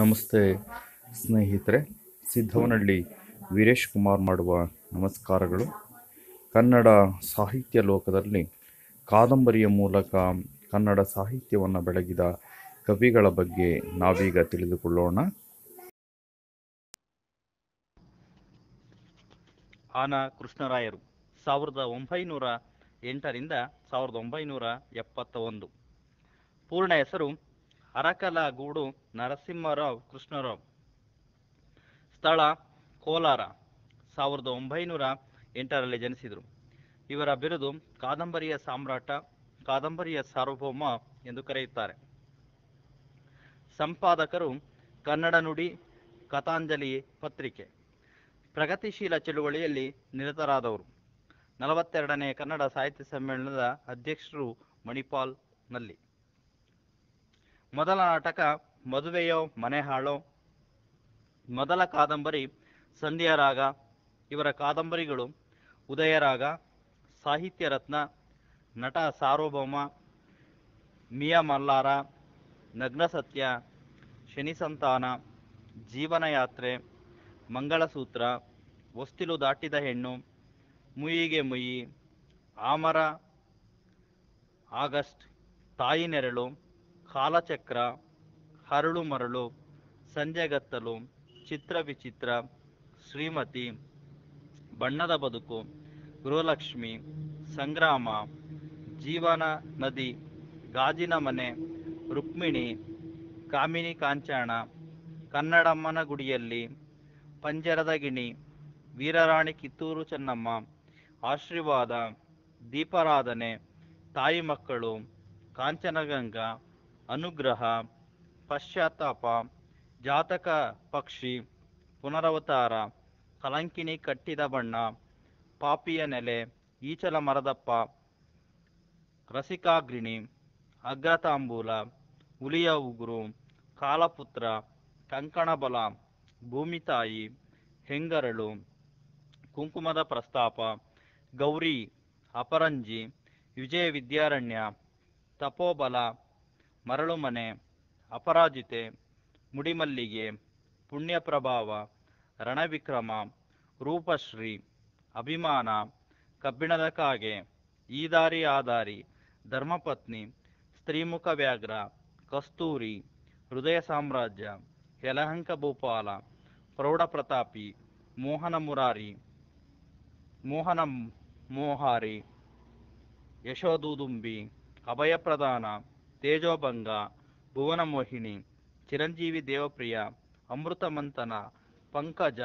ನಮಸ್ತೆ ಸ್ನೇಹಿತರೆ ಸಿದ್ಧವನಹಳ್ಳಿ ವೀರೇಶ್ ಕುಮಾರ್ ಮಾಡುವ ನಮಸ್ಕಾರಗಳು ಕನ್ನಡ ಸಾಹಿತ್ಯ ಲೋಕದಲ್ಲಿ ಕಾದಂಬರಿಯ ಮೂಲಕ ಕನ್ನಡ ಸಾಹಿತ್ಯವನ್ನು ಬೆಳಗಿದ ಕವಿಗಳ ಬಗ್ಗೆ ನಾವೀಗ ತಿಳಿದುಕೊಳ್ಳೋಣ ಆನ ಕೃಷ್ಣರಾಯರು ಸಾವಿರದ ಒಂಬೈನೂರ ಎಂಟರಿಂದ ಸಾವಿರದ ಒಂಬೈನೂರ ಎಪ್ಪತ್ತ ಒಂದು ಪೂರ್ಣ ಹೆಸರು ಅರಕಲಗೂಡು ನರಸಿಂಹರಾವ್ ಕೃಷ್ಣರಾವ್ ಸ್ಥಳ ಕೋಲಾರ ಸಾವಿರದ ಒಂಬೈನೂರ ಎಂಟರಲ್ಲಿ ಜನಿಸಿದರು ಇವರ ಬಿರುದು ಕಾದಂಬರಿಯ ಸಾಮ್ರಾಟ ಕಾದಂಬರಿಯ ಸಾರ್ವಭೌಮ ಎಂದು ಕರೆಯುತ್ತಾರೆ ಸಂಪಾದಕರು ಕನ್ನಡ ನುಡಿ ಕಥಾಂಜಲಿ ಪತ್ರಿಕೆ ಪ್ರಗತಿಶೀಲ ಚಳುವಳಿಯಲ್ಲಿ ನಿರತರಾದವರು ನಲವತ್ತೆರಡನೇ ಕನ್ನಡ ಸಾಹಿತ್ಯ ಸಮ್ಮೇಳನದ ಅಧ್ಯಕ್ಷರು ಮಣಿಪಾಲ್ನಲ್ಲಿ ಮೊದಲ ನಾಟಕ ಮದುವೆಯೋ ಮನೆ ಹಾಳೋ ಮೊದಲ ಕಾದಂಬರಿ ಸಂಧ್ಯಾ ರಾಗ ಇವರ ಕಾದಂಬರಿಗಳು ಉದಯರಾಗ ಸಾಹಿತ್ಯ ರತ್ನ ನಟ ಸಾರ್ವಭೌಮ ಮಿಯ ಮಲ್ಲಾರ ನಗ್ನ ಸತ್ಯ ಶನಿ ಸಂತಾನ ಜೀವನಯಾತ್ರೆ ಮಂಗಳಸೂತ್ರ ವಸ್ತಿಲು ದಾಟಿದ ಹೆಣ್ಣು ಮುಯಿಗೆ ಮುಯಿ ಆಮರ ಆಗಸ್ಟ್ ತಾಯಿ ನೆರಳು ಕಾಲಚಕ್ರ ಹರಳು ಮರಳು ಸಂಜೆಗತ್ತಲು ಚಿತ್ರ ವಿಚಿತ್ರ ಶ್ರೀಮತಿ ಬಣ್ಣದ ಬದುಕು ಗೃಹಲಕ್ಷ್ಮಿ ಸಂಗ್ರಾಮ ಜೀವನ ನದಿ ಗಾಜಿನ ಮನೆ ರುಕ್ಮಿಣಿ ಕಾಮಿನಿ ಕಾಂಚಾಣ ಕನ್ನಡಮ್ಮನ ಗುಡಿಯಲ್ಲಿ ಪಂಜರದ ಗಿಣಿ ವೀರರಾಣಿ ಕಿತ್ತೂರು ಚೆನ್ನಮ್ಮ ಆಶೀರ್ವಾದ ದೀಪಾರಾಧನೆ ತಾಯಿ ಮಕ್ಕಳು ಕಾಂಚನಗಂಗಾ ಅನುಗ್ರಹ ಪಶ್ಚಾತ್ತಾಪ ಜಾತಕ ಪಕ್ಷಿ ಪುನರವತಾರ ಕಲಂಕಿನಿ ಕಟ್ಟಿದ ಬಣ್ಣ ಪಾಪಿಯ ನೆಲೆ ಈಚಲ ಮರದಪ್ಪ ರಸಿಕಾಗ್ರಿಣಿ ಅಗ್ರತಾಂಬೂಲ ಹುಲಿಯ ಉಗುರು ಕಾಲಪುತ್ರ ಕಂಕಣಬಲ ಭೂಮಿತಾಯಿ ಹೆಂಗರಳು ಕುಂಕುಮದ ಪ್ರಸ್ತಾಪ ಗೌರಿ ಅಪರಂಜಿ ವಿಜಯ ವಿದ್ಯಾರಣ್ಯ ತಪೋಬಲ ಮರಳುಮನೆ ಅಪರಾಜಿತೆ ಮುಡಿಮಲ್ಲಿಗೆ ಪುಣ್ಯಪ್ರಭಾವ ರಣವಿಕ್ರಮ ರೂಪಶ್ರೀ ಅಭಿಮಾನ ಕಬ್ಬಿಣದ ಕಾಗೆ ಈ ದಾರಿ ಧರ್ಮಪತ್ನಿ ಸ್ತ್ರೀಮುಖ ವ್ಯಾಘ್ರ ಕಸ್ತೂರಿ ಹೃದಯ ಸಾಮ್ರಾಜ್ಯ ಯಲಹಂಕ ಭೂಪಾಲ ಪ್ರೌಢ ಪ್ರತಾಪಿ ಮೋಹನ ಮುರಾರಿ ಮೋಹನ ಮೋಹಾರಿ ಯಶೋದುದುಂಬಿ ಅಭಯ ಪ್ರಧಾನ ತೇಜೋಭಂಗ ಭುವನಮೋಹಿನಿ ಚಿರಂಜೀವಿ ದೇವಪ್ರಿಯ ಅಮೃತಮಂಥನ ಪಂಕಜ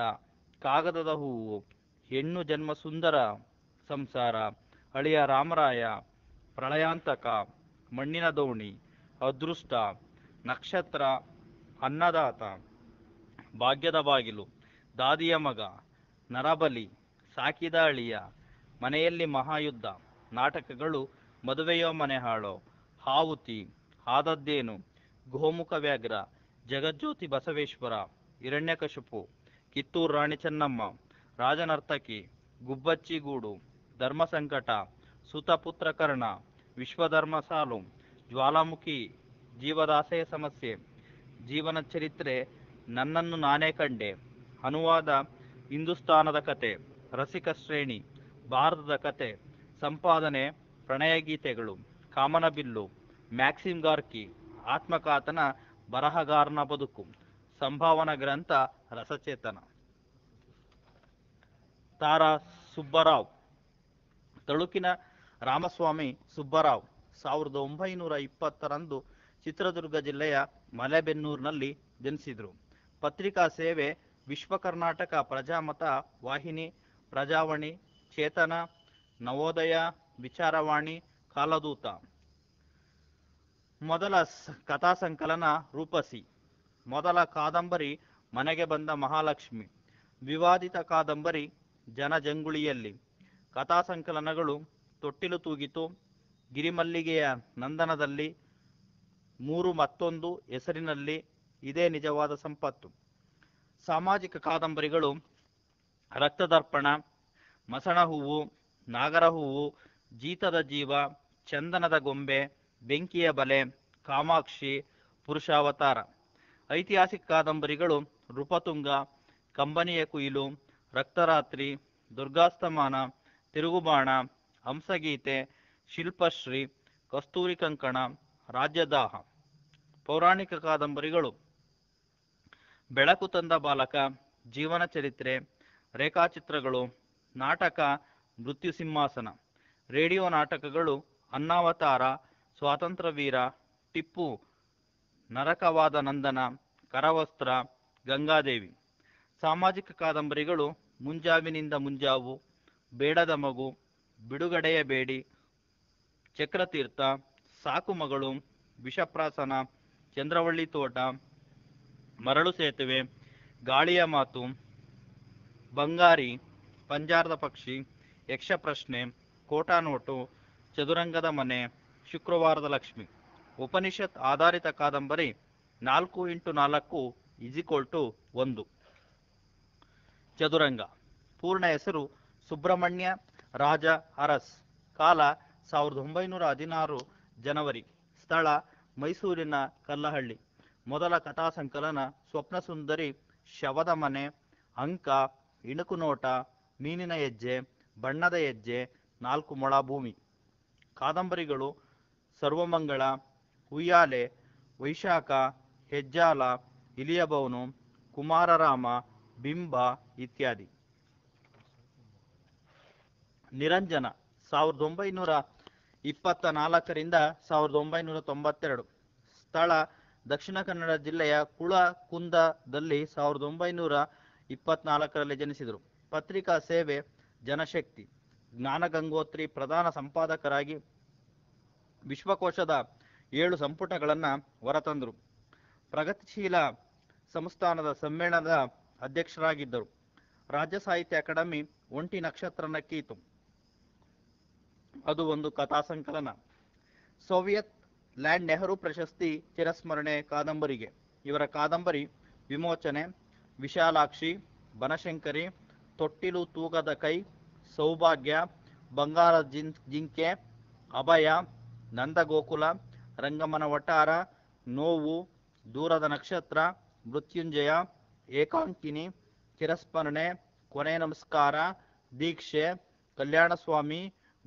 ಕಾಗದದ ಹೂವು ಹೆಣ್ಣು ಜನ್ಮ ಸುಂದರ ಸಂಸಾರ ಅಳಿಯ ರಾಮರಾಯ ಪ್ರಳಯಾಂತಕ ಮಣ್ಣಿನ ದೋಣಿ ಅದೃಷ್ಟ ನಕ್ಷತ್ರ ಅನ್ನದಾತ ಭಾಗ್ಯದ ಬಾಗಿಲು ದಾದಿಯ ಮಗ ನರಬಲಿ ಸಾಕಿದ ಅಳಿಯ ಮನೆಯಲ್ಲಿ ಮಹಾಯುದ್ಧ ನಾಟಕಗಳು ಮದುವೆಯೋ ಮನೆ ಹಾಳೋ ಹಾವುತಿ ಹಾದದ್ದೇನು ಗೋಮುಖ ವ್ಯಾಘ್ರ ಜಗಜ್ಯೋತಿ ಬಸವೇಶ್ವರ ಹಿರಣ್ಯಕಶಿಪು ಕಿತ್ತೂರು ರಾಣಿ ಚೆನ್ನಮ್ಮ ರಾಜನರ್ತಕಿ ಗುಬ್ಬಚ್ಚಿಗೂಡು ಧರ್ಮ ಸಂಕಟ ಸುತಪುತ್ರ ಕರ್ಣ ವಿಶ್ವಧರ್ಮ ಸಾಲು ಜ್ವಾಲಾಮುಖಿ ಜೀವದಾಸೆಯ ಸಮಸ್ಯೆ ಜೀವನ ಚರಿತ್ರೆ ನನ್ನನ್ನು ನಾನೇ ಕಂಡೆ ಅನುವಾದ ಹಿಂದೂಸ್ತಾನದ ಕತೆ ರಸಿಕ ಶ್ರೇಣಿ ಭಾರತದ ಕತೆ ಸಂಪಾದನೆ ಪ್ರಣಯ ಗೀತೆಗಳು ಕಾಮನಬಿಲ್ಲು ಮ್ಯಾಕ್ಸಿಮ್ ಗಾರ್ಕಿ ಆತ್ಮಕಾತನ ಬರಹಗಾರನ ಬದುಕು ಸಂಭಾವನಾ ಗ್ರಂಥ ರಸಚೇತನ ತಾರಾ ಸುಬ್ಬರಾವ್ ತಳುಕಿನ ರಾಮಸ್ವಾಮಿ ಸುಬ್ಬರಾವ್ ಸಾವಿರದ ಒಂಬೈನೂರ ಇಪ್ಪತ್ತರಂದು ಚಿತ್ರದುರ್ಗ ಜಿಲ್ಲೆಯ ಮಲೆಬೆನ್ನೂರಿನಲ್ಲಿ ಜನಿಸಿದರು ಪತ್ರಿಕಾ ಸೇವೆ ವಿಶ್ವ ಕರ್ನಾಟಕ ಪ್ರಜಾಮತ ವಾಹಿನಿ ಪ್ರಜಾವಾಣಿ ಚೇತನ ನವೋದಯ ವಿಚಾರವಾಣಿ ಕಾಲದೂತ ಮೊದಲ ಕಥಾ ಸಂಕಲನ ರೂಪಸಿ ಮೊದಲ ಕಾದಂಬರಿ ಮನೆಗೆ ಬಂದ ಮಹಾಲಕ್ಷ್ಮಿ ವಿವಾದಿತ ಕಾದಂಬರಿ ಜನಜಂಗುಳಿಯಲ್ಲಿ ಕಥಾ ಸಂಕಲನಗಳು ತೊಟ್ಟಿಲು ತೂಗಿತು ಗಿರಿಮಲ್ಲಿಗೆಯ ನಂದನದಲ್ಲಿ ಮೂರು ಮತ್ತೊಂದು ಹೆಸರಿನಲ್ಲಿ ಇದೇ ನಿಜವಾದ ಸಂಪತ್ತು ಸಾಮಾಜಿಕ ಕಾದಂಬರಿಗಳು ರಕ್ತದರ್ಪಣ ಮಸಣ ಹೂವು ನಾಗರ ಹೂವು ಜೀತದ ಜೀವ ಚಂದನದ ಗೊಂಬೆ ಬೆಂಕಿಯ ಬಲೆ ಕಾಮಾಕ್ಷಿ ಪುರುಷಾವತಾರ ಐತಿಹಾಸಿಕ ಕಾದಂಬರಿಗಳು ನೃಪತುಂಗ ಕಂಬನಿಯ ಕುಯಿಲು ರಕ್ತರಾತ್ರಿ ದುರ್ಗಾಸ್ತಮಾನ ತಿರುಗುಬಾಣ ಹಂಸಗೀತೆ ಶಿಲ್ಪಶ್ರೀ ಕಸ್ತೂರಿ ಕಂಕಣ ರಾಜ್ಯದಾಹ ಪೌರಾಣಿಕ ಕಾದಂಬರಿಗಳು ಬೆಳಕು ತಂದ ಬಾಲಕ ಜೀವನ ಚರಿತ್ರೆ ರೇಖಾಚಿತ್ರಗಳು ನಾಟಕ ಮೃತ್ಯು ಸಿಂಹಾಸನ ರೇಡಿಯೋ ನಾಟಕಗಳು ಅನ್ನಾವತಾರ ವೀರ ಟಿಪ್ಪು ನರಕವಾದ ನಂದನ ಕರವಸ್ತ್ರ ಗಂಗಾದೇವಿ ಸಾಮಾಜಿಕ ಕಾದಂಬರಿಗಳು ಮುಂಜಾವಿನಿಂದ ಮುಂಜಾವು ಬೇಡದ ಮಗು ಬಿಡುಗಡೆಯ ಬೇಡಿ ಚಕ್ರತೀರ್ಥ ಸಾಕು ಮಗಳು ವಿಷಪ್ರಾಸನ ಚಂದ್ರವಳ್ಳಿ ತೋಟ ಮರಳು ಸೇತುವೆ ಗಾಳಿಯ ಮಾತು ಬಂಗಾರಿ ಪಂಜಾರದ ಪಕ್ಷಿ ಯಕ್ಷಪ್ರಶ್ನೆ ಪ್ರಶ್ನೆ ಕೋಟಾ ನೋಟು ಚದುರಂಗದ ಮನೆ ಶುಕ್ರವಾರದ ಲಕ್ಷ್ಮಿ ಉಪನಿಷತ್ ಆಧಾರಿತ ಕಾದಂಬರಿ ನಾಲ್ಕು ಇಂಟು ನಾಲ್ಕು ಇಜಿಕ್ವಲ್ ಟು ಒಂದು ಚದುರಂಗ ಪೂರ್ಣ ಹೆಸರು ಸುಬ್ರಹ್ಮಣ್ಯ ರಾಜ ಅರಸ್ ಕಾಲ ಸಾವಿರದ ಒಂಬೈನೂರ ಹದಿನಾರು ಜನವರಿ ಸ್ಥಳ ಮೈಸೂರಿನ ಕಲ್ಲಹಳ್ಳಿ ಮೊದಲ ಕಥಾ ಸಂಕಲನ ಸ್ವಪ್ನ ಸುಂದರಿ ಶವದ ಮನೆ ಅಂಕ ನೋಟ ಮೀನಿನ ಹೆಜ್ಜೆ ಬಣ್ಣದ ಹೆಜ್ಜೆ ನಾಲ್ಕು ಮೊಳಭೂಮಿ ಭೂಮಿ ಕಾದಂಬರಿಗಳು ಸರ್ವಮಂಗಳ ಉಯ್ಯಾಲೆ ವೈಶಾಖ ಹೆಜ್ಜಾಲ ಇಲಿಯಬವನು ಕುಮಾರರಾಮ ಬಿಂಬ ಇತ್ಯಾದಿ ನಿರಂಜನ ಸಾವಿರದ ಒಂಬೈನೂರ ಇಪ್ಪತ್ತ ನಾಲ್ಕರಿಂದ ಸಾವಿರದ ಒಂಬೈನೂರ ತೊಂಬತ್ತೆರಡು ಸ್ಥಳ ದಕ್ಷಿಣ ಕನ್ನಡ ಜಿಲ್ಲೆಯ ಕುಳ ಕುಂದದಲ್ಲಿ ಸಾವಿರದ ಒಂಬೈನೂರ ಇಪ್ಪತ್ತ್ ನಾಲ್ಕರಲ್ಲಿ ಜನಿಸಿದರು ಪತ್ರಿಕಾ ಸೇವೆ ಜನಶಕ್ತಿ ಜ್ಞಾನ ಗಂಗೋತ್ರಿ ಪ್ರಧಾನ ಸಂಪಾದಕರಾಗಿ ವಿಶ್ವಕೋಶದ ಏಳು ಸಂಪುಟಗಳನ್ನು ಹೊರತಂದರು ಪ್ರಗತಿಶೀಲ ಸಂಸ್ಥಾನದ ಸಮ್ಮೇಳನದ ಅಧ್ಯಕ್ಷರಾಗಿದ್ದರು ರಾಜ್ಯ ಸಾಹಿತ್ಯ ಅಕಾಡೆಮಿ ಒಂಟಿ ನಕ್ಷತ್ರ ನಕ್ಕೀತು ಅದು ಒಂದು ಕಥಾ ಸಂಕಲನ ಸೋವಿಯತ್ ಲ್ಯಾಂಡ್ ನೆಹರು ಪ್ರಶಸ್ತಿ ಚಿರಸ್ಮರಣೆ ಕಾದಂಬರಿಗೆ ಇವರ ಕಾದಂಬರಿ ವಿಮೋಚನೆ ವಿಶಾಲಾಕ್ಷಿ ಬನಶಂಕರಿ ತೊಟ್ಟಿಲು ತೂಗದ ಕೈ ಸೌಭಾಗ್ಯ ಬಂಗಾರ ಜಿನ್ ಜಿಂಕೆ ಅಭಯ ನಂದಗೋಕುಲ ರಂಗಮನ ವಟಾರ ನೋವು ದೂರದ ನಕ್ಷತ್ರ ಮೃತ್ಯುಂಜಯ ಏಕಾಂಕಿನಿ ಚಿರಸ್ಮರಣೆ ಕೊನೆ ನಮಸ್ಕಾರ ದೀಕ್ಷೆ ಕಲ್ಯಾಣ ಸ್ವಾಮಿ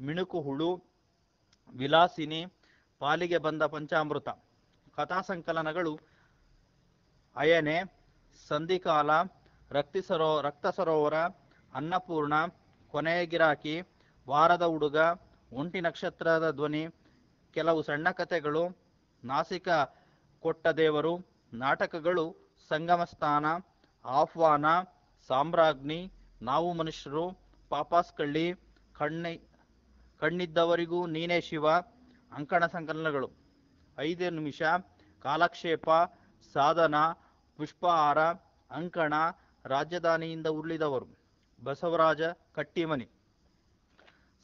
ಮಿಣುಕು ಹುಳು ವಿಲಾಸಿನಿ ಪಾಲಿಗೆ ಬಂದ ಪಂಚಾಮೃತ ಕಥಾ ಸಂಕಲನಗಳು ಅಯನೆ ಸಂಧಿಕಾಲ ರಕ್ತಿ ಸರೋ ರಕ್ತ ಸರೋವರ ಅನ್ನಪೂರ್ಣ ಕೊನೆಯ ಗಿರಾಕಿ ವಾರದ ಹುಡುಗ ಒಂಟಿ ನಕ್ಷತ್ರದ ಧ್ವನಿ ಕೆಲವು ಸಣ್ಣ ಕಥೆಗಳು ನಾಸಿಕ ಕೊಟ್ಟ ದೇವರು ನಾಟಕಗಳು ಸಂಗಮಸ್ಥಾನ ಆಹ್ವಾನ ಸಾಮ್ರಾಜ್ಞಿ ನಾವು ಮನುಷ್ಯರು ಪಾಪಾಸ್ಕಳ್ಳಿ ಕಣ್ಣಿ ಕಣ್ಣಿದ್ದವರಿಗೂ ನೀನೇ ಶಿವ ಅಂಕಣ ಸಂಕಲನಗಳು ಐದು ನಿಮಿಷ ಕಾಲಕ್ಷೇಪ ಸಾಧನ ಪುಷ್ಪಹಾರ ಅಂಕಣ ರಾಜಧಾನಿಯಿಂದ ಉರುಳಿದವರು ಬಸವರಾಜ ಕಟ್ಟಿಮನಿ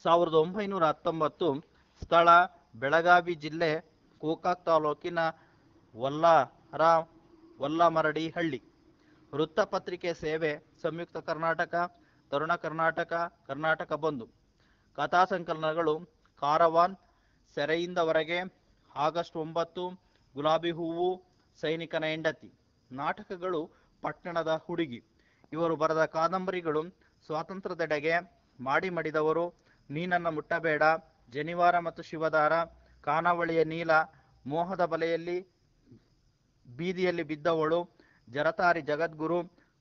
ಸಾವಿರದ ಒಂಬೈನೂರ ಹತ್ತೊಂಬತ್ತು ಸ್ಥಳ ಬೆಳಗಾವಿ ಜಿಲ್ಲೆ ಕೋಕಾಕ್ ತಾಲೂಕಿನ ವಲ್ಲಾರ ವಲ್ಲಮರಡಿ ಹಳ್ಳಿ ವೃತ್ತಪತ್ರಿಕೆ ಸೇವೆ ಸಂಯುಕ್ತ ಕರ್ನಾಟಕ ತರುಣ ಕರ್ನಾಟಕ ಕರ್ನಾಟಕ ಬಂಧು ಕಥಾ ಸಂಕಲನಗಳು ಕಾರವಾನ್ ಸೆರೆಯಿಂದವರೆಗೆ ಆಗಸ್ಟ್ ಒಂಬತ್ತು ಗುಲಾಬಿ ಹೂವು ಸೈನಿಕನ ಹೆಂಡತಿ ನಾಟಕಗಳು ಪಟ್ಟಣದ ಹುಡುಗಿ ಇವರು ಬರೆದ ಕಾದಂಬರಿಗಳು ಸ್ವಾತಂತ್ರ್ಯದೆಡೆಗೆ ಮಾಡಿ ಮಡಿದವರು ನೀನನ್ನ ಮುಟ್ಟಬೇಡ ಜನಿವಾರ ಮತ್ತು ಶಿವದಾರ ಕಾನಾವಳಿಯ ನೀಲ ಮೋಹದ ಬಲೆಯಲ್ಲಿ ಬೀದಿಯಲ್ಲಿ ಬಿದ್ದವಳು ಜರತಾರಿ ಜಗದ್ಗುರು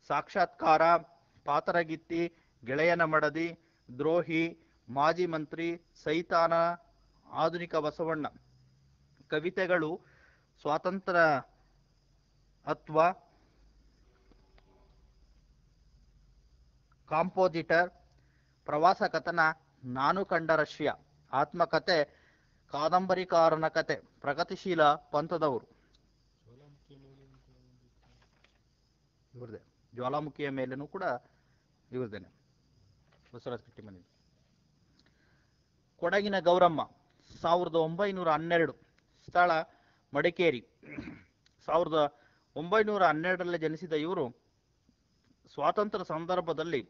ಸಾಕ್ಷಾತ್ಕಾರ ಪಾತರಗಿತ್ತಿ ಗೆಳೆಯನ ಮಡದಿ ದ್ರೋಹಿ ಮಾಜಿ ಮಂತ್ರಿ ಸೈತಾನ ಆಧುನಿಕ ಬಸವಣ್ಣ ಕವಿತೆಗಳು ಸ್ವಾತಂತ್ರ್ಯ ಅಥವಾ ಕಾಂಪೋಸಿಟರ್ ಪ್ರವಾಸ ಕಥನ ನಾನು ಕಂಡ ರಷ್ಯಾ ಆತ್ಮಕತೆ ಕಾದಂಬರಿಕಾರನ ಕತೆ ಪ್ರಗತಿಶೀಲ ಪಂಥದವರು ಇವ್ರದೇ ಜ್ವಾಲಾಮುಖಿಯ ಮೇಲೂ ಕೂಡ ಇವ್ರದೇನೆ ಬಸವರಾಜ ಕಟ್ಟಿಮನಿ ಕೊಡಗಿನ ಗೌರಮ್ಮ ಸಾವಿರದ ಒಂಬೈನೂರ ಹನ್ನೆರಡು ಸ್ಥಳ ಮಡಿಕೇರಿ ಸಾವಿರದ ಒಂಬೈನೂರ ಹನ್ನೆರಡರಲ್ಲಿ ಜನಿಸಿದ ಇವರು ಸ್ವಾತಂತ್ರ್ಯ ಸಂದರ್ಭದಲ್ಲಿ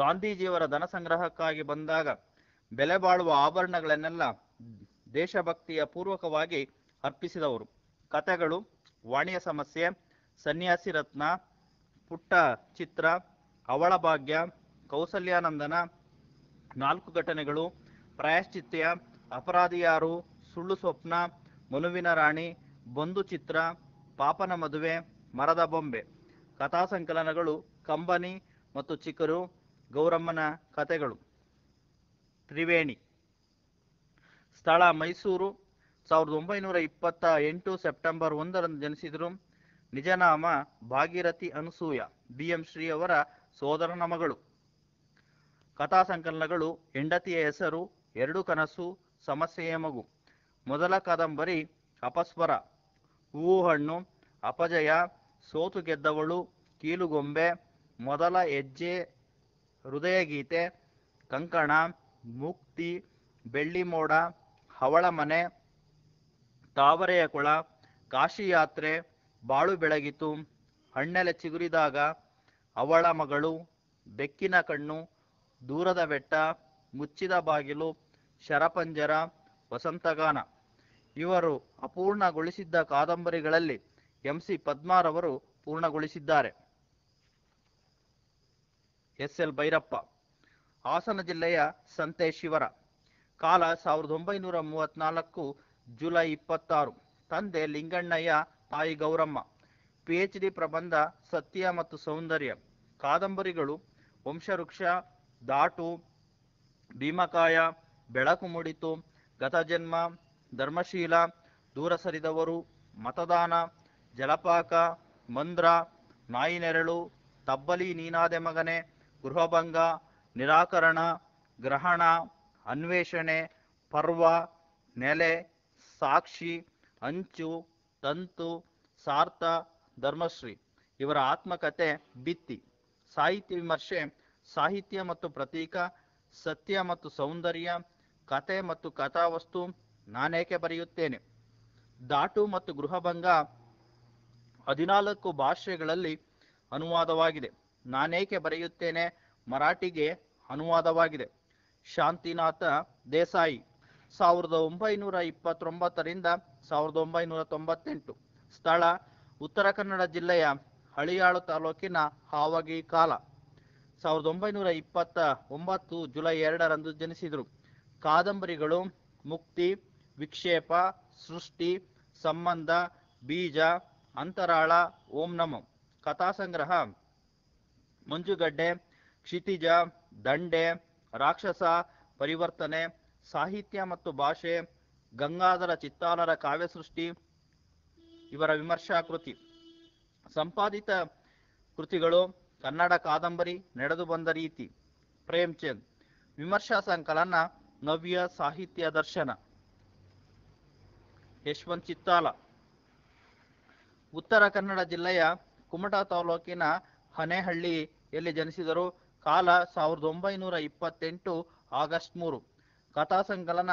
ಗಾಂಧೀಜಿಯವರ ಧನ ಸಂಗ್ರಹಕ್ಕಾಗಿ ಬಂದಾಗ ಬೆಲೆ ಬಾಳುವ ಆಭರಣಗಳನ್ನೆಲ್ಲ ದೇಶಭಕ್ತಿಯ ಪೂರ್ವಕವಾಗಿ ಅರ್ಪಿಸಿದವರು ಕಥೆಗಳು ವಾಣಿಯ ಸಮಸ್ಯೆ ಸನ್ಯಾಸಿ ರತ್ನ ಪುಟ್ಟ ಚಿತ್ರ ಅವಳ ಭಾಗ್ಯ ಕೌಸಲ್ಯಾನಂದನ ನಾಲ್ಕು ಘಟನೆಗಳು ಪ್ರಾಯಶ್ಚಿತ್ಯ ಅಪರಾಧಿಯಾರು ಸುಳ್ಳು ಸ್ವಪ್ನ ಮನುವಿನ ರಾಣಿ ಬಂಧು ಚಿತ್ರ ಪಾಪನ ಮದುವೆ ಮರದ ಬೊಂಬೆ ಕಥಾ ಸಂಕಲನಗಳು ಕಂಬನಿ ಮತ್ತು ಚಿಕ್ಕರು ಗೌರಮ್ಮನ ಕಥೆಗಳು ತ್ರಿವೇಣಿ ಸ್ಥಳ ಮೈಸೂರು ಸಾವಿರದ ಒಂಬೈನೂರ ಇಪ್ಪತ್ತ ಎಂಟು ಸೆಪ್ಟೆಂಬರ್ ಒಂದರಂದು ಜನಿಸಿದರು ನಿಜನಾಮ ಭಾಗೀರಥಿ ಅನಸೂಯ ಬಿ ಎಂ ಶ್ರೀ ಅವರ ಸೋದರನ ಮಗಳು ಕಥಾ ಸಂಕಲನಗಳು ಹೆಂಡತಿಯ ಹೆಸರು ಎರಡು ಕನಸು ಸಮಸ್ಯೆಯ ಮಗು ಮೊದಲ ಕಾದಂಬರಿ ಅಪಸ್ವರ ಹೂವು ಹಣ್ಣು ಅಪಜಯ ಸೋತು ಗೆದ್ದವಳು ಕೀಲುಗೊಂಬೆ ಮೊದಲ ಹೆಜ್ಜೆ ಹೃದಯಗೀತೆ ಕಂಕಣ ಮುಕ್ತಿ ಬೆಳ್ಳಿಮೋಡ ಮೋಡ ಹವಳ ಮನೆ ತಾವರೆಯ ಕೊಳ ಕಾಶಿಯಾತ್ರೆ ಬಾಳು ಬೆಳಗಿತು ಹಣ್ಣೆಲೆ ಚಿಗುರಿದಾಗ ಅವಳ ಮಗಳು ಬೆಕ್ಕಿನ ಕಣ್ಣು ದೂರದ ಬೆಟ್ಟ ಮುಚ್ಚಿದ ಬಾಗಿಲು ಶರಪಂಜರ ವಸಂತಗಾನ ಇವರು ಅಪೂರ್ಣಗೊಳಿಸಿದ್ದ ಕಾದಂಬರಿಗಳಲ್ಲಿ ಎಂ ಸಿ ಪದ್ಮಾರವರು ಪೂರ್ಣಗೊಳಿಸಿದ್ದಾರೆ ಎಸ್ ಎಲ್ ಭೈರಪ್ಪ ಹಾಸನ ಜಿಲ್ಲೆಯ ಸಂತೆ ಶಿವರ ಕಾಲ ಸಾವಿರದ ಒಂಬೈನೂರ ಮೂವತ್ನಾಲ್ಕು ಜುಲೈ ಇಪ್ಪತ್ತಾರು ತಂದೆ ಲಿಂಗಣ್ಣಯ್ಯ ತಾಯಿ ಗೌರಮ್ಮ ಪಿ ಎಚ್ ಡಿ ಪ್ರಬಂಧ ಸತ್ಯ ಮತ್ತು ಸೌಂದರ್ಯ ಕಾದಂಬರಿಗಳು ವಂಶವೃಕ್ಷ ದಾಟು ಭೀಮಕಾಯ ಬೆಳಕು ಮುಡಿತು ಗತಜನ್ಮ ಧರ್ಮಶೀಲ ದೂರ ಸರಿದವರು ಮತದಾನ ಜಲಪಾಕ ಮಂದ್ರ ನಾಯಿನೆರಳು ತಬ್ಬಲಿ ನೀನಾದೆ ಮಗನೆ ಗೃಹಭಂಗ ನಿರಾಕರಣ ಗ್ರಹಣ ಅನ್ವೇಷಣೆ ಪರ್ವ ನೆಲೆ ಸಾಕ್ಷಿ ಅಂಚು ತಂತು ಸಾರ್ಥ ಧರ್ಮಶ್ರೀ ಇವರ ಆತ್ಮಕತೆ ಬಿತ್ತಿ ಸಾಹಿತ್ಯ ವಿಮರ್ಶೆ ಸಾಹಿತ್ಯ ಮತ್ತು ಪ್ರತೀಕ ಸತ್ಯ ಮತ್ತು ಸೌಂದರ್ಯ ಕತೆ ಮತ್ತು ಕಥಾವಸ್ತು ನಾನೇಕೆ ಬರೆಯುತ್ತೇನೆ ದಾಟು ಮತ್ತು ಗೃಹಭಂಗ ಹದಿನಾಲ್ಕು ಭಾಷೆಗಳಲ್ಲಿ ಅನುವಾದವಾಗಿದೆ ನಾನೇಕೆ ಬರೆಯುತ್ತೇನೆ ಮರಾಠಿಗೆ ಅನುವಾದವಾಗಿದೆ ಶಾಂತಿನಾಥ ದೇಸಾಯಿ ಸಾವಿರದ ಒಂಬೈನೂರ ಇಪ್ಪತ್ತೊಂಬತ್ತರಿಂದ ಸಾವಿರದ ಒಂಬೈನೂರ ತೊಂಬತ್ತೆಂಟು ಸ್ಥಳ ಉತ್ತರ ಕನ್ನಡ ಜಿಲ್ಲೆಯ ಹಳಿಯಾಳು ತಾಲೂಕಿನ ಹಾವಗಿ ಕಾಲ ಸಾವಿರದ ಒಂಬೈನೂರ ಇಪ್ಪತ್ತ ಒಂಬತ್ತು ಜುಲೈ ಎರಡರಂದು ಜನಿಸಿದರು ಕಾದಂಬರಿಗಳು ಮುಕ್ತಿ ವಿಕ್ಷೇಪ ಸೃಷ್ಟಿ ಸಂಬಂಧ ಬೀಜ ಅಂತರಾಳ ಓಂ ಕಥಾ ಸಂಗ್ರಹ ಮಂಜುಗಡ್ಡೆ ಕ್ಷಿತಿಜ ದಂಡೆ ರಾಕ್ಷಸ ಪರಿವರ್ತನೆ ಸಾಹಿತ್ಯ ಮತ್ತು ಭಾಷೆ ಗಂಗಾಧರ ಚಿತ್ತಾಲರ ಕಾವ್ಯ ಸೃಷ್ಟಿ ಇವರ ವಿಮರ್ಶಾ ಕೃತಿ ಸಂಪಾದಿತ ಕೃತಿಗಳು ಕನ್ನಡ ಕಾದಂಬರಿ ನಡೆದು ಬಂದ ರೀತಿ ಪ್ರೇಮ್ಚಂದ್ ವಿಮರ್ಶಾ ಸಂಕಲನ ನವ್ಯ ಸಾಹಿತ್ಯ ದರ್ಶನ ಯಶವಂತ್ ಚಿತ್ತಾಲ ಉತ್ತರ ಕನ್ನಡ ಜಿಲ್ಲೆಯ ಕುಮಟಾ ತಾಲೂಕಿನ ಹನೇಹಳ್ಳಿ ಎಲ್ಲಿ ಜನಿಸಿದರು ಕಾಲ ಸಾವಿರದ ಒಂಬೈನೂರ ಇಪ್ಪತ್ತೆಂಟು ಆಗಸ್ಟ್ ಮೂರು ಕಥಾ ಸಂಕಲನ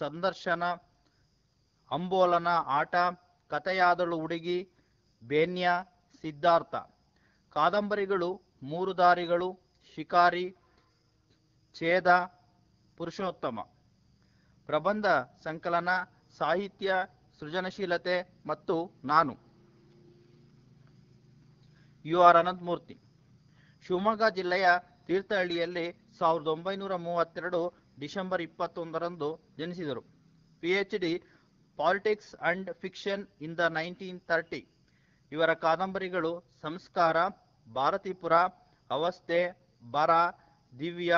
ಸಂದರ್ಶನ ಅಂಬೋಲನ ಆಟ ಕಥೆಯಾದಳು ಹುಡುಗಿ ಬೇನ್ಯ ಸಿದ್ಧಾರ್ಥ ಕಾದಂಬರಿಗಳು ಮೂರು ದಾರಿಗಳು ಶಿಕಾರಿ ಛೇದ ಪುರುಷೋತ್ತಮ ಪ್ರಬಂಧ ಸಂಕಲನ ಸಾಹಿತ್ಯ ಸೃಜನಶೀಲತೆ ಮತ್ತು ನಾನು ಯು ಆರ್ ಅನಂತಮೂರ್ತಿ ಶಿವಮೊಗ್ಗ ಜಿಲ್ಲೆಯ ತೀರ್ಥಹಳ್ಳಿಯಲ್ಲಿ ಸಾವಿರದ ಒಂಬೈನೂರ ಮೂವತ್ತೆರಡು ಡಿಸೆಂಬರ್ ಇಪ್ಪತ್ತೊಂದರಂದು ಜನಿಸಿದರು P H D politics and fiction in the nineteen thirty ಇವರ ಕಾದಂಬರಿಗಳು ಸಂಸ್ಕಾರ ಭಾರತೀಪುರ ಅವಸ್ಥೆ ಬರ ದಿವ್ಯ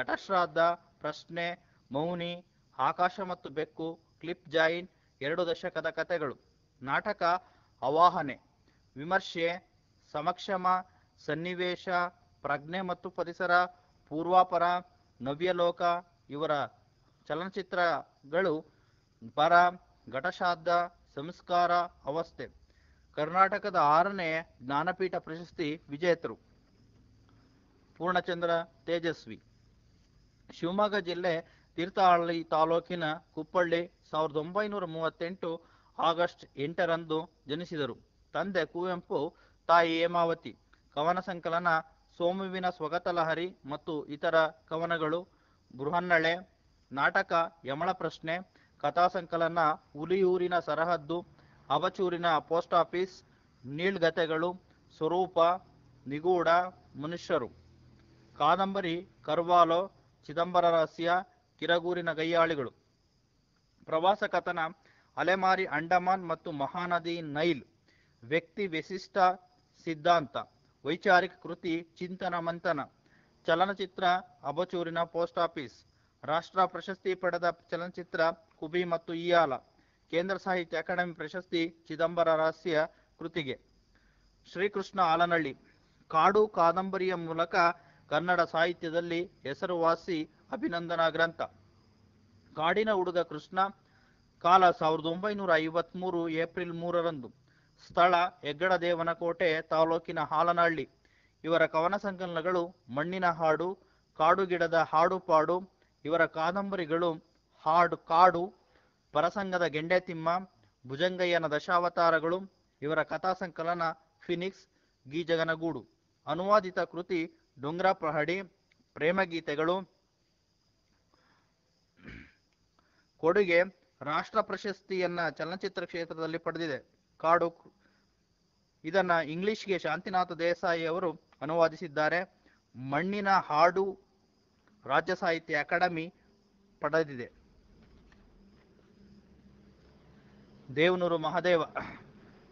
ಘಟಶ್ರಾದ್ದ ಪ್ರಶ್ನೆ ಮೌನಿ ಆಕಾಶ ಮತ್ತು ಬೆಕ್ಕು ಕ್ಲಿಪ್ ಜಾಯಿನ್ ಎರಡು ದಶಕದ ಕಥೆಗಳು ನಾಟಕ ಅವಾಹನೆ ವಿಮರ್ಶೆ ಸಮಕ್ಷಮ ಸನ್ನಿವೇಶ ಪ್ರಜ್ಞೆ ಮತ್ತು ಪರಿಸರ ಪೂರ್ವಾಪರ ನವ್ಯಲೋಕ ಇವರ ಚಲನಚಿತ್ರಗಳು ಪರ ಘಟಶಾದ ಸಂಸ್ಕಾರ ಅವಸ್ಥೆ ಕರ್ನಾಟಕದ ಆರನೇ ಜ್ಞಾನಪೀಠ ಪ್ರಶಸ್ತಿ ವಿಜೇತರು ಪೂರ್ಣಚಂದ್ರ ತೇಜಸ್ವಿ ಶಿವಮೊಗ್ಗ ಜಿಲ್ಲೆ ತೀರ್ಥಹಳ್ಳಿ ತಾಲೂಕಿನ ಕುಪ್ಪಳ್ಳಿ ಸಾವಿರದ ಒಂಬೈನೂರ ಮೂವತ್ತೆಂಟು ಆಗಸ್ಟ್ ಎಂಟರಂದು ಜನಿಸಿದರು ತಂದೆ ಕುವೆಂಪು ತಾಯಿ ಹೇಮಾವತಿ ಕವನ ಸಂಕಲನ ಸೋಮುವಿನ ಲಹರಿ ಮತ್ತು ಇತರ ಕವನಗಳು ಬೃಹನ್ನಳೆ ನಾಟಕ ಯಮಳ ಪ್ರಶ್ನೆ ಕಥಾ ಸಂಕಲನ ಹುಲಿಯೂರಿನ ಸರಹದ್ದು ಅವಚೂರಿನ ಪೋಸ್ಟ್ ಆಫೀಸ್ ನೀಳ್ಗತೆಗಳು ಸ್ವರೂಪ ನಿಗೂಢ ಮನುಷ್ಯರು ಕಾದಂಬರಿ ಕರ್ವಾಲೋ ಚಿದಂಬರ ರಹಸ್ಯ ಕಿರಗೂರಿನ ಗೈಯಾಳಿಗಳು ಪ್ರವಾಸ ಕಥನ ಅಲೆಮಾರಿ ಅಂಡಮಾನ್ ಮತ್ತು ಮಹಾನದಿ ನೈಲ್ ವ್ಯಕ್ತಿ ವಿಶಿಷ್ಟ ಸಿದ್ಧಾಂತ ವೈಚಾರಿಕ ಕೃತಿ ಚಿಂತನ ಮಂಥನ ಚಲನಚಿತ್ರ ಅಬಚೂರಿನ ಪೋಸ್ಟ್ ಆಫೀಸ್ ರಾಷ್ಟ್ರ ಪ್ರಶಸ್ತಿ ಪಡೆದ ಚಲನಚಿತ್ರ ಕುಬಿ ಮತ್ತು ಇಯಾಲ ಕೇಂದ್ರ ಸಾಹಿತ್ಯ ಅಕಾಡೆಮಿ ಪ್ರಶಸ್ತಿ ಚಿದಂಬರ ರಹಸ್ಯ ಕೃತಿಗೆ ಶ್ರೀಕೃಷ್ಣ ಆಲನಳ್ಳಿ ಕಾಡು ಕಾದಂಬರಿಯ ಮೂಲಕ ಕನ್ನಡ ಸಾಹಿತ್ಯದಲ್ಲಿ ಹೆಸರುವಾಸಿ ಅಭಿನಂದನಾ ಗ್ರಂಥ ಕಾಡಿನ ಹುಡುಗ ಕೃಷ್ಣ ಕಾಲ ಸಾವಿರದ ಒಂಬೈನೂರ ಐವತ್ಮೂರು ಏಪ್ರಿಲ್ ಮೂರರಂದು ಸ್ಥಳ ಹೆಗ್ಗಡದೇವನಕೋಟೆ ತಾಲೂಕಿನ ಹಾಲನಹಳ್ಳಿ ಇವರ ಕವನ ಸಂಕಲನಗಳು ಮಣ್ಣಿನ ಹಾಡು ಕಾಡುಗಿಡದ ಹಾಡು ಪಾಡು ಇವರ ಕಾದಂಬರಿಗಳು ಹಾಡು ಕಾಡು ಪರಸಂಗದ ಗೆಂಡೆತಿಮ್ಮ ಭುಜಂಗಯ್ಯನ ದಶಾವತಾರಗಳು ಇವರ ಕಥಾ ಸಂಕಲನ ಫಿನಿಕ್ಸ್ ಗೀಜಗನಗೂಡು ಅನುವಾದಿತ ಕೃತಿ ಡೊಂಗ್ರ ಪ್ರಹಡಿ ಪ್ರೇಮಗೀತೆಗಳು ಕೊಡುಗೆ ರಾಷ್ಟ್ರ ಪ್ರಶಸ್ತಿಯನ್ನ ಚಲನಚಿತ್ರ ಕ್ಷೇತ್ರದಲ್ಲಿ ಪಡೆದಿದೆ ಕಾಡು ಇದನ್ನ ಇಂಗ್ಲಿಷ್ಗೆ ಶಾಂತಿನಾಥ ದೇಸಾಯಿ ಅವರು ಅನುವಾದಿಸಿದ್ದಾರೆ ಮಣ್ಣಿನ ಹಾಡು ರಾಜ್ಯ ಸಾಹಿತ್ಯ ಅಕಾಡೆಮಿ ಪಡೆದಿದೆ ದೇವನೂರು ಮಹಾದೇವ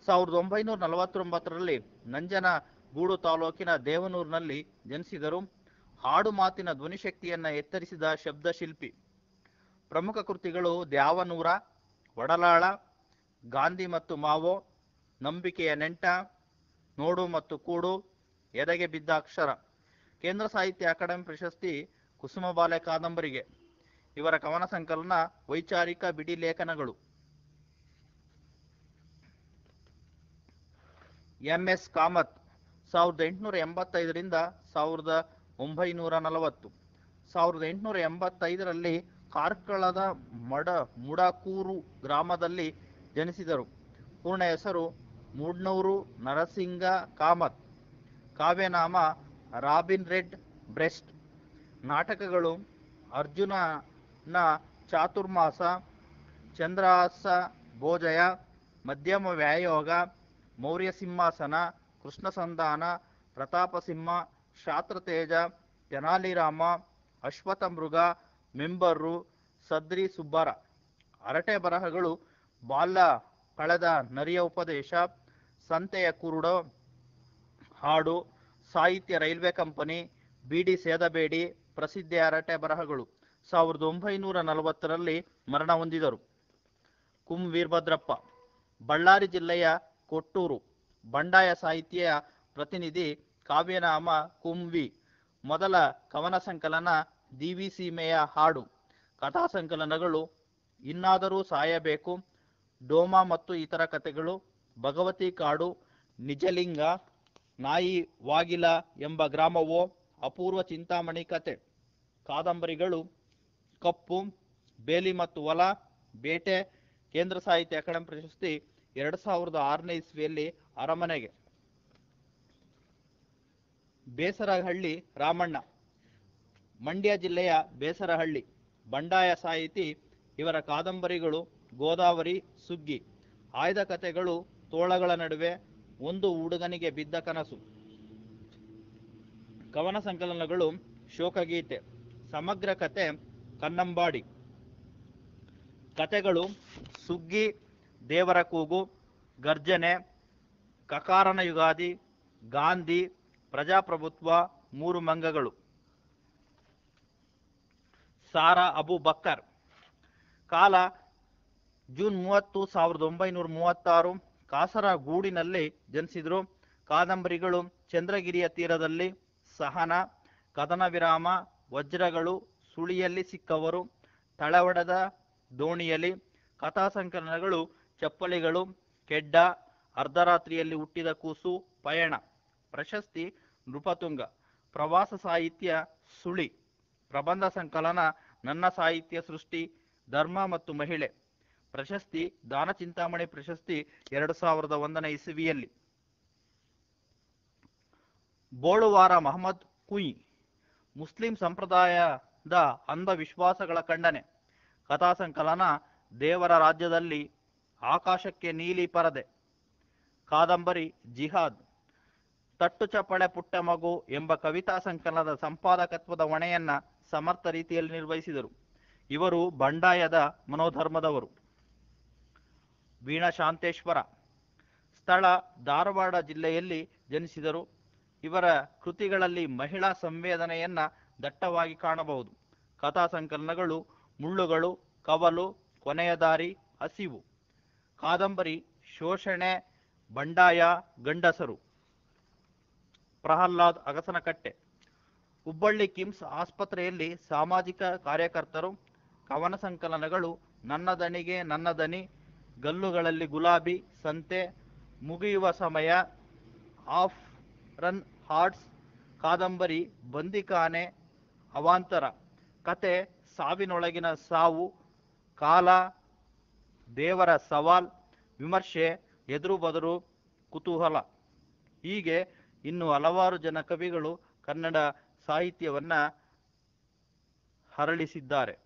ಸಾವಿರದ ಒಂಬೈನೂರ ನಲವತ್ತೊಂಬತ್ತರಲ್ಲಿ ನಂಜನಗೂಡು ತಾಲೂಕಿನ ದೇವನೂರಿನಲ್ಲಿ ಜನಿಸಿದರು ಹಾಡು ಮಾತಿನ ಧ್ವನಿಶಕ್ತಿಯನ್ನ ಎತ್ತರಿಸಿದ ಶಬ್ದಶಿಲ್ಪಿ ಪ್ರಮುಖ ಕೃತಿಗಳು ದ್ಯಾವನೂರ ಒಡಲಾಳ ಗಾಂಧಿ ಮತ್ತು ಮಾವೋ ನಂಬಿಕೆಯ ನೆಂಟ ನೋಡು ಮತ್ತು ಕೂಡು ಎದೆಗೆ ಬಿದ್ದ ಅಕ್ಷರ ಕೇಂದ್ರ ಸಾಹಿತ್ಯ ಅಕಾಡೆಮಿ ಪ್ರಶಸ್ತಿ ಕುಸುಮಬಾಲೆ ಕಾದಂಬರಿಗೆ ಇವರ ಕವನ ಸಂಕಲನ ವೈಚಾರಿಕ ಬಿಡಿ ಲೇಖನಗಳು ಎಂ ಎಸ್ ಕಾಮತ್ ಸಾವಿರದ ಎಂಟುನೂರ ಎಂಬತ್ತೈದರಿಂದ ಸಾವಿರದ ಒಂಬೈನೂರ ನಲವತ್ತು ಸಾವಿರದ ಎಂಟುನೂರ ಎಂಬತ್ತೈದರಲ್ಲಿ ಕಾರ್ಕಳದ ಮಡ ಮುಡಕೂರು ಗ್ರಾಮದಲ್ಲಿ ಜನಿಸಿದರು ಪೂರ್ಣ ಹೆಸರು ಮೂಡ್ನೂರು ನರಸಿಂಗ ಕಾಮತ್ ಕಾವ್ಯನಾಮ ರಾಬಿನ್ ರೆಡ್ ಬ್ರೆಸ್ಟ್ ನಾಟಕಗಳು ಅರ್ಜುನನ ಚಾತುರ್ಮಾಸ ಚಂದ್ರಾಸ ಭೋಜಯ ಮಧ್ಯಮ ವ್ಯಾಯೋಗ ಮೌರ್ಯ ಸಿಂಹಾಸನ ಕೃಷ್ಣ ಸಂಧಾನ ಪ್ರತಾಪಸಿಂಹ ಶಾತ್ರತೇಜ ತೆನಾಲಿರಾಮ ಅಶ್ವಥ ಮೃಗ ಮೆಂಬರ್ರು ಸದ್ರಿ ಸುಬ್ಬರ ಅರಟೆ ಬರಹಗಳು ಬಾಲ ಕಳೆದ ನರಿಯ ಉಪದೇಶ ಸಂತೆಯ ಕುರುಡು ಹಾಡು ಸಾಹಿತ್ಯ ರೈಲ್ವೆ ಕಂಪನಿ ಬಿಡಿ ಸೇದಬೇಡಿ ಪ್ರಸಿದ್ಧ ಅರಟೆ ಬರಹಗಳು ಸಾವಿರದ ಒಂಬೈನೂರ ನಲವತ್ತರಲ್ಲಿ ಮರಣ ಹೊಂದಿದರು ಕುಂ ವೀರಭದ್ರಪ್ಪ ಬಳ್ಳಾರಿ ಜಿಲ್ಲೆಯ ಕೊಟ್ಟೂರು ಬಂಡಾಯ ಸಾಹಿತ್ಯ ಪ್ರತಿನಿಧಿ ಕಾವ್ಯನಾಮ ಕುಂವಿ ಮೊದಲ ಕವನ ಸಂಕಲನ ದಿವಿಸೀಮೆಯ ಹಾಡು ಕಥಾ ಸಂಕಲನಗಳು ಇನ್ನಾದರೂ ಸಾಯಬೇಕು ಡೋಮಾ ಮತ್ತು ಇತರ ಕಥೆಗಳು ಭಗವತಿ ಕಾಡು ನಿಜಲಿಂಗ ನಾಯಿ ವಾಗಿಲ ಎಂಬ ಗ್ರಾಮವು ಅಪೂರ್ವ ಚಿಂತಾಮಣಿ ಕತೆ ಕಾದಂಬರಿಗಳು ಕಪ್ಪು ಬೇಲಿ ಮತ್ತು ಹೊಲ ಬೇಟೆ ಕೇಂದ್ರ ಸಾಹಿತ್ಯ ಅಕಾಡೆಮಿ ಪ್ರಶಸ್ತಿ ಎರಡು ಸಾವಿರದ ಆರನೇ ಇಸ್ವಿಯಲ್ಲಿ ಅರಮನೆಗೆ ಬೇಸರಹಳ್ಳಿ ರಾಮಣ್ಣ ಮಂಡ್ಯ ಜಿಲ್ಲೆಯ ಬೇಸರಹಳ್ಳಿ ಬಂಡಾಯ ಸಾಹಿತಿ ಇವರ ಕಾದಂಬರಿಗಳು ಗೋದಾವರಿ ಸುಗ್ಗಿ ಆಯ್ದ ಕಥೆಗಳು ತೋಳಗಳ ನಡುವೆ ಒಂದು ಹುಡುಗನಿಗೆ ಬಿದ್ದ ಕನಸು ಕವನ ಸಂಕಲನಗಳು ಶೋಕಗೀತೆ ಸಮಗ್ರ ಕತೆ ಕನ್ನಂಬಾಡಿ ಕತೆಗಳು ಸುಗ್ಗಿ ದೇವರ ಕೂಗು ಗರ್ಜನೆ ಕಕಾರನ ಯುಗಾದಿ ಗಾಂಧಿ ಪ್ರಜಾಪ್ರಭುತ್ವ ಮೂರು ಮಂಗಗಳು ಸಾರಾ ಅಬು ಬಕ್ಕರ್ ಕಾಲ ಜೂನ್ ಮೂವತ್ತು ಸಾವಿರದ ಒಂಬೈನೂರ ಮೂವತ್ತಾರು ಕಾಸರಗೂಡಿನಲ್ಲಿ ಜನಿಸಿದರು ಕಾದಂಬರಿಗಳು ಚಂದ್ರಗಿರಿಯ ತೀರದಲ್ಲಿ ಸಹನ ಕದನ ವಿರಾಮ ವಜ್ರಗಳು ಸುಳಿಯಲ್ಲಿ ಸಿಕ್ಕವರು ತಳವಡದ ದೋಣಿಯಲ್ಲಿ ಸಂಕಲನಗಳು ಚಪ್ಪಲಿಗಳು ಕೆಡ್ಡ ಅರ್ಧರಾತ್ರಿಯಲ್ಲಿ ಹುಟ್ಟಿದ ಕೂಸು ಪಯಣ ಪ್ರಶಸ್ತಿ ನೃಪತುಂಗ ಪ್ರವಾಸ ಸಾಹಿತ್ಯ ಸುಳಿ ಪ್ರಬಂಧ ಸಂಕಲನ ನನ್ನ ಸಾಹಿತ್ಯ ಸೃಷ್ಟಿ ಧರ್ಮ ಮತ್ತು ಮಹಿಳೆ ಪ್ರಶಸ್ತಿ ದಾನ ಚಿಂತಾಮಣಿ ಪ್ರಶಸ್ತಿ ಎರಡು ಸಾವಿರದ ಒಂದನೇ ಇಸವಿಯಲ್ಲಿ ಬೋಳುವಾರ ಮಹಮ್ಮದ್ ಕುಯಿ ಮುಸ್ಲಿಂ ಸಂಪ್ರದಾಯದ ಅಂಧವಿಶ್ವಾಸಗಳ ಖಂಡನೆ ಕಥಾ ಸಂಕಲನ ದೇವರ ರಾಜ್ಯದಲ್ಲಿ ಆಕಾಶಕ್ಕೆ ನೀಲಿ ಪರದೆ ಕಾದಂಬರಿ ಜಿಹಾದ್ ತಟ್ಟು ಚಪ್ಪಳೆ ಪುಟ್ಟ ಮಗು ಎಂಬ ಕವಿತಾ ಸಂಕಲನದ ಸಂಪಾದಕತ್ವದ ಹೊಣೆಯನ್ನ ಸಮರ್ಥ ರೀತಿಯಲ್ಲಿ ನಿರ್ವಹಿಸಿದರು ಇವರು ಬಂಡಾಯದ ಮನೋಧರ್ಮದವರು ವೀಣಾಶಾಂತೇಶ್ವರ ಸ್ಥಳ ಧಾರವಾಡ ಜಿಲ್ಲೆಯಲ್ಲಿ ಜನಿಸಿದರು ಇವರ ಕೃತಿಗಳಲ್ಲಿ ಮಹಿಳಾ ಸಂವೇದನೆಯನ್ನ ದಟ್ಟವಾಗಿ ಕಾಣಬಹುದು ಕಥಾ ಸಂಕಲನಗಳು ಮುಳ್ಳುಗಳು ಕವಲು ಕೊನೆಯ ದಾರಿ ಹಸಿವು ಕಾದಂಬರಿ ಶೋಷಣೆ ಬಂಡಾಯ ಗಂಡಸರು ಪ್ರಹ್ಲಾದ್ ಅಗಸನಕಟ್ಟೆ ಹುಬ್ಬಳ್ಳಿ ಕಿಮ್ಸ್ ಆಸ್ಪತ್ರೆಯಲ್ಲಿ ಸಾಮಾಜಿಕ ಕಾರ್ಯಕರ್ತರು ಕವನ ಸಂಕಲನಗಳು ನನ್ನ ದನಿಗೆ ನನ್ನ ದನಿ ಗಲ್ಲುಗಳಲ್ಲಿ ಗುಲಾಬಿ ಸಂತೆ ಮುಗಿಯುವ ಸಮಯ ಆಫ್ ರನ್ ಹಾರ್ಟ್ಸ್ ಕಾದಂಬರಿ ಬಂದಿಕಾನೆ ಅವಾಂತರ ಕತೆ ಸಾವಿನೊಳಗಿನ ಸಾವು ಕಾಲ ದೇವರ ಸವಾಲ್ ವಿಮರ್ಶೆ ಎದುರು ಬದರು ಕುತೂಹಲ ಹೀಗೆ ಇನ್ನು ಹಲವಾರು ಜನ ಕವಿಗಳು ಕನ್ನಡ ಸಾಹಿತ್ಯವನ್ನು ಹರಳಿಸಿದ್ದಾರೆ